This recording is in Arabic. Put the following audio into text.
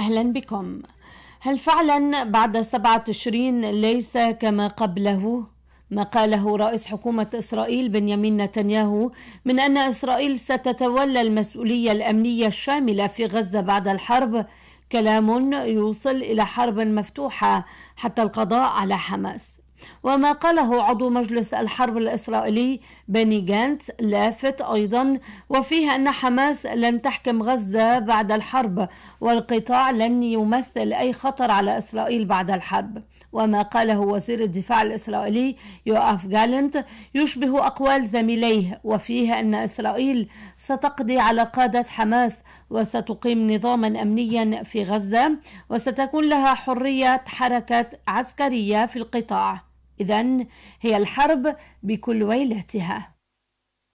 أهلا بكم هل فعلا بعد سبعة تشرين ليس كما قبله؟ ما قاله رئيس حكومة إسرائيل بنيامين نتنياهو من أن إسرائيل ستتولى المسؤولية الأمنية الشاملة في غزة بعد الحرب كلام يوصل إلى حرب مفتوحة حتى القضاء على حماس وما قاله عضو مجلس الحرب الإسرائيلي بني جانت لافت أيضا وفيه أن حماس لن تحكم غزة بعد الحرب والقطاع لن يمثل أي خطر على إسرائيل بعد الحرب وما قاله وزير الدفاع الإسرائيلي يوآف جالنت يشبه أقوال زميليه وفيه أن إسرائيل ستقضي على قادة حماس وستقيم نظاما أمنيا في غزة وستكون لها حرية حركة عسكرية في القطاع إذا هي الحرب بكل ويلاتها